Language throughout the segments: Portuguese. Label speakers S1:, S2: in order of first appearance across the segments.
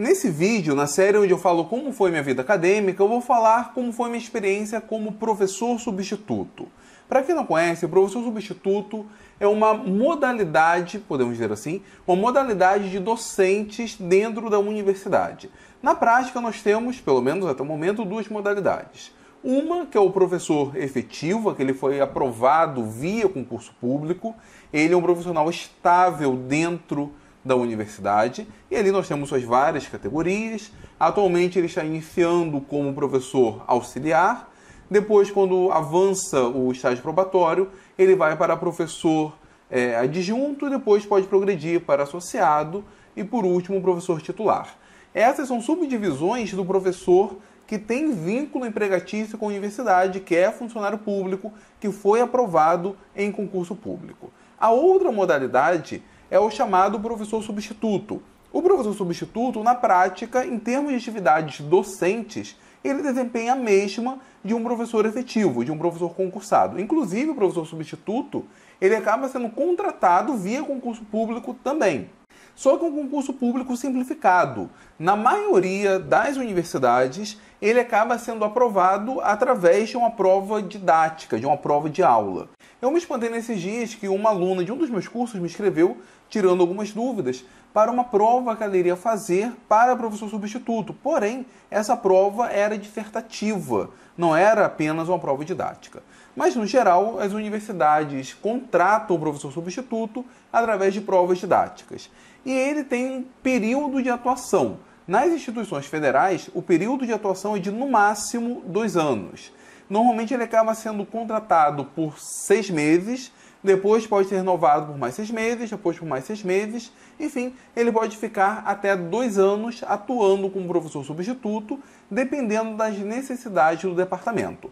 S1: Nesse vídeo, na série onde eu falo como foi minha vida acadêmica, eu vou falar como foi minha experiência como professor substituto. Para quem não conhece, o professor substituto é uma modalidade, podemos dizer assim, uma modalidade de docentes dentro da universidade. Na prática, nós temos, pelo menos até o momento, duas modalidades. Uma que é o professor efetivo, aquele foi aprovado via concurso público, ele é um profissional estável dentro da universidade, e ali nós temos suas várias categorias. Atualmente ele está iniciando como professor auxiliar, depois, quando avança o estágio probatório, ele vai para professor é, adjunto, depois pode progredir para associado e, por último, professor titular. Essas são subdivisões do professor que tem vínculo empregatício com a universidade, que é funcionário público, que foi aprovado em concurso público. A outra modalidade é o chamado professor substituto. O professor substituto, na prática, em termos de atividades docentes, ele desempenha a mesma de um professor efetivo, de um professor concursado. Inclusive, o professor substituto, ele acaba sendo contratado via concurso público também. Só que é um concurso público simplificado. Na maioria das universidades, ele acaba sendo aprovado através de uma prova didática, de uma prova de aula. Eu me espantei nesses dias que uma aluna de um dos meus cursos me escreveu tirando algumas dúvidas para uma prova que ela iria fazer para professor substituto. Porém, essa prova era dissertativa, não era apenas uma prova didática. Mas, no geral, as universidades contratam o professor substituto através de provas didáticas. E ele tem um período de atuação. Nas instituições federais, o período de atuação é de no máximo dois anos. Normalmente ele acaba sendo contratado por seis meses, depois pode ser renovado por mais seis meses, depois por mais seis meses, enfim, ele pode ficar até dois anos atuando como professor substituto, dependendo das necessidades do departamento.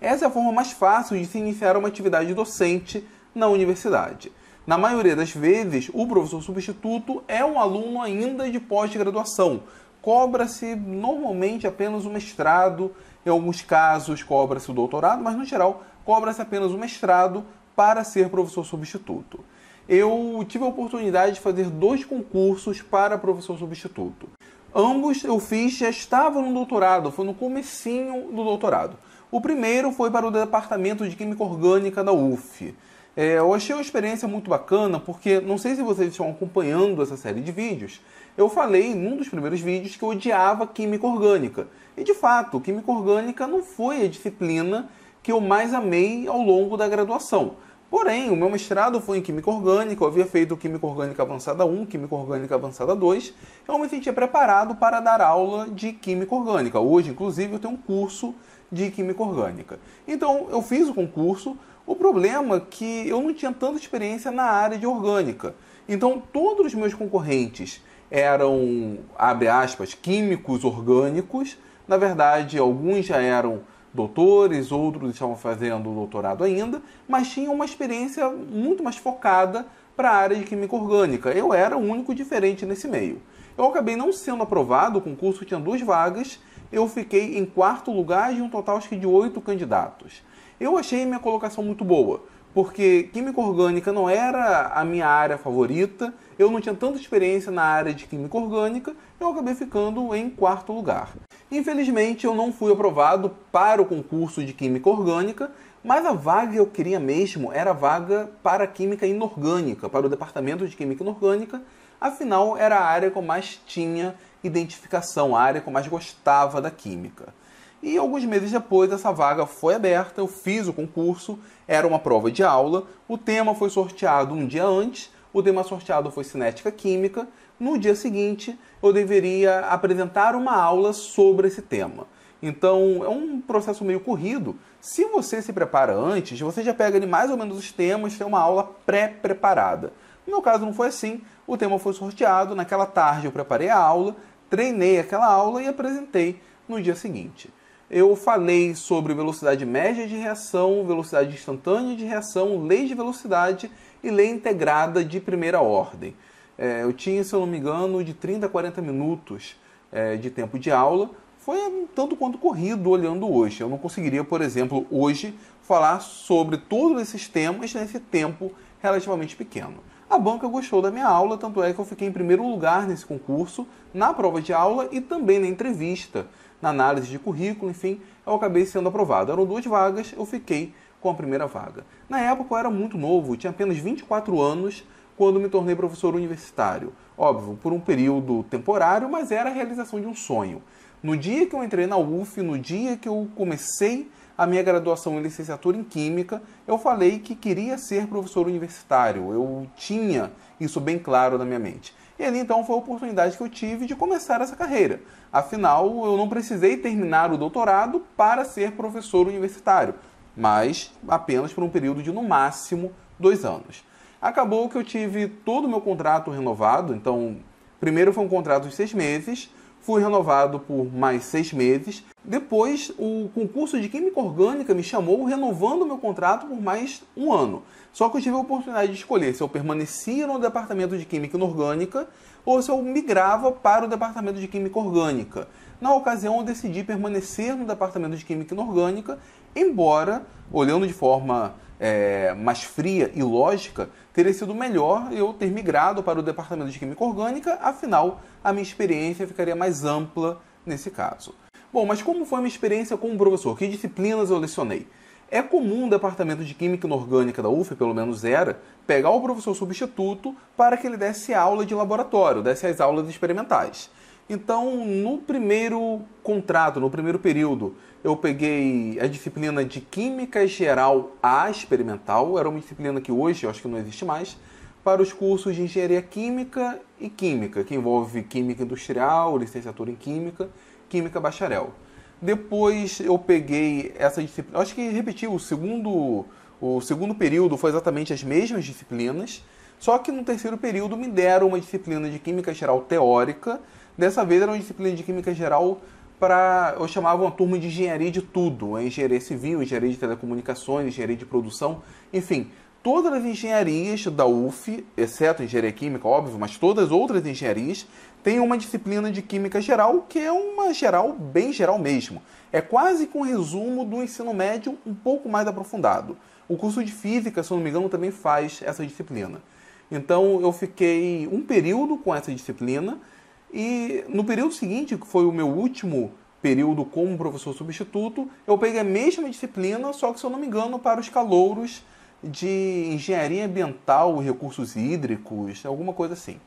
S1: Essa é a forma mais fácil de se iniciar uma atividade docente na universidade. Na maioria das vezes, o professor substituto é um aluno ainda de pós-graduação, cobra-se normalmente apenas o mestrado, em alguns casos cobra-se o doutorado, mas no geral cobra-se apenas o mestrado para ser professor substituto. Eu tive a oportunidade de fazer dois concursos para professor substituto. Ambos eu fiz, já estava no doutorado, foi no comecinho do doutorado. O primeiro foi para o departamento de Química Orgânica da UF. É, eu achei uma experiência muito bacana, porque não sei se vocês estão acompanhando essa série de vídeos, eu falei em um dos primeiros vídeos que eu odiava química orgânica. E de fato, química orgânica não foi a disciplina que eu mais amei ao longo da graduação. Porém, o meu mestrado foi em Química Orgânica, eu havia feito Química Orgânica Avançada 1, Química Orgânica Avançada 2, então, eu me sentia preparado para dar aula de Química Orgânica. Hoje, inclusive, eu tenho um curso de Química Orgânica. Então, eu fiz o concurso, o problema é que eu não tinha tanta experiência na área de orgânica. Então, todos os meus concorrentes eram, abre aspas, químicos orgânicos. Na verdade, alguns já eram doutores, outros estavam fazendo doutorado ainda, mas tinham uma experiência muito mais focada para a área de química orgânica. Eu era o único diferente nesse meio. Eu acabei não sendo aprovado, o concurso tinha duas vagas, eu fiquei em quarto lugar de um total acho que de oito candidatos. Eu achei minha colocação muito boa, porque química orgânica não era a minha área favorita, eu não tinha tanta experiência na área de química orgânica, eu acabei ficando em quarto lugar. Infelizmente, eu não fui aprovado para o concurso de química orgânica, mas a vaga que eu queria mesmo era a vaga para química inorgânica, para o departamento de química inorgânica, afinal era a área que eu mais tinha identificação, a área que eu mais gostava da química. E alguns meses depois, essa vaga foi aberta, eu fiz o concurso, era uma prova de aula, o tema foi sorteado um dia antes, o tema sorteado foi cinética química. No dia seguinte, eu deveria apresentar uma aula sobre esse tema. Então, é um processo meio corrido. Se você se prepara antes, você já pega ali mais ou menos os temas, tem uma aula pré-preparada. No meu caso, não foi assim. O tema foi sorteado, naquela tarde eu preparei a aula, treinei aquela aula e apresentei no dia seguinte eu falei sobre velocidade média de reação, velocidade instantânea de reação, lei de velocidade e lei integrada de primeira ordem. É, eu tinha, se eu não me engano, de 30 a 40 minutos é, de tempo de aula. Foi um tanto quanto corrido olhando hoje. Eu não conseguiria, por exemplo, hoje falar sobre todos esses temas nesse tempo relativamente pequeno. A tá banca gostou da minha aula, tanto é que eu fiquei em primeiro lugar nesse concurso, na prova de aula e também na entrevista, na análise de currículo, enfim, eu acabei sendo aprovado. Eram duas vagas, eu fiquei com a primeira vaga. Na época eu era muito novo, tinha apenas 24 anos quando me tornei professor universitário. Óbvio, por um período temporário, mas era a realização de um sonho. No dia que eu entrei na UF, no dia que eu comecei a minha graduação em licenciatura em Química, eu falei que queria ser professor universitário. Eu tinha isso bem claro na minha mente. E ali então foi a oportunidade que eu tive de começar essa carreira. Afinal, eu não precisei terminar o doutorado para ser professor universitário, mas apenas por um período de no máximo dois anos. Acabou que eu tive todo o meu contrato renovado, então, primeiro foi um contrato de seis meses, fui renovado por mais seis meses depois, o concurso de Química Orgânica me chamou, renovando meu contrato por mais um ano. Só que eu tive a oportunidade de escolher se eu permanecia no departamento de Química Inorgânica ou se eu migrava para o departamento de Química Orgânica. Na ocasião, eu decidi permanecer no departamento de Química Inorgânica, embora, olhando de forma é, mais fria e lógica, teria sido melhor eu ter migrado para o departamento de Química Orgânica, afinal, a minha experiência ficaria mais ampla nesse caso. Bom, mas como foi a minha experiência como professor? Que disciplinas eu lecionei? É comum o departamento de Química Inorgânica da UF, pelo menos era, pegar o professor substituto para que ele desse aula de laboratório, desse as aulas experimentais. Então, no primeiro contrato, no primeiro período, eu peguei a disciplina de Química Geral A Experimental, era uma disciplina que hoje eu acho que não existe mais, para os cursos de Engenharia Química e Química, que envolve Química Industrial, Licenciatura em Química Química Bacharel. Depois eu peguei essa disciplina, acho que repeti o segundo, o segundo período foi exatamente as mesmas disciplinas, só que no terceiro período me deram uma disciplina de Química Geral teórica, dessa vez era uma disciplina de Química Geral para eu chamava uma turma de engenharia de tudo, né? engenharia civil, engenharia de telecomunicações, engenharia de produção, enfim, todas as engenharias da UF, exceto engenharia química, óbvio, mas todas as outras engenharias, têm uma disciplina de química geral, que é uma geral, bem geral mesmo. É quase que um resumo do ensino médio um pouco mais aprofundado. O curso de física, se eu não me engano, também faz essa disciplina. Então eu fiquei um período com essa disciplina e no período seguinte, que foi o meu último período como professor substituto, eu peguei a mesma disciplina, só que se eu não me engano, para os calouros de engenharia ambiental e recursos hídricos, alguma coisa assim.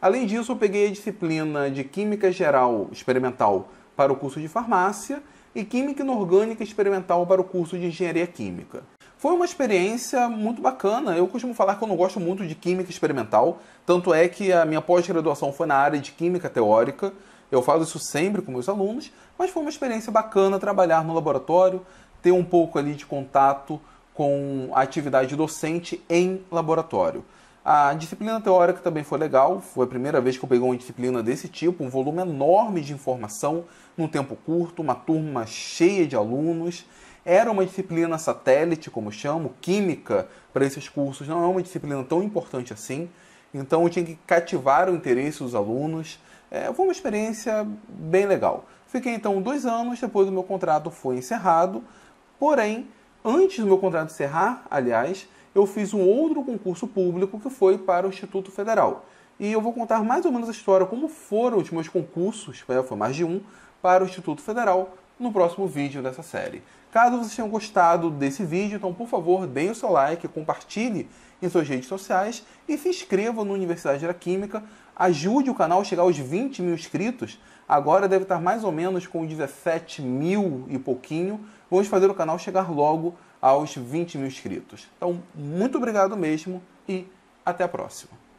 S1: Além disso, eu peguei a disciplina de Química Geral Experimental para o curso de Farmácia e Química Inorgânica Experimental para o curso de Engenharia Química. Foi uma experiência muito bacana. Eu costumo falar que eu não gosto muito de química experimental, tanto é que a minha pós-graduação foi na área de química teórica. Eu falo isso sempre com meus alunos, mas foi uma experiência bacana trabalhar no laboratório, ter um pouco ali de contato com a atividade docente em laboratório. A disciplina teórica também foi legal, foi a primeira vez que eu peguei uma disciplina desse tipo, um volume enorme de informação num tempo curto, uma turma cheia de alunos. Era uma disciplina satélite, como chamo, química para esses cursos, não é uma disciplina tão importante assim, então eu tinha que cativar o interesse dos alunos. É, foi uma experiência bem legal. Fiquei então dois anos, depois o meu contrato foi encerrado, porém Antes do meu contrato encerrar, aliás, eu fiz um outro concurso público que foi para o Instituto Federal. E eu vou contar mais ou menos a história, como foram os meus concursos, né, foi mais de um, para o Instituto Federal, no próximo vídeo dessa série. Caso vocês tenham gostado desse vídeo, então por favor, deem o seu like, compartilhe em suas redes sociais e se inscreva no Universidade da Química. Ajude o canal a chegar aos 20 mil inscritos. Agora deve estar mais ou menos com 17 mil e pouquinho. Vamos fazer o canal chegar logo aos 20 mil inscritos. Então, muito obrigado mesmo e até a próxima.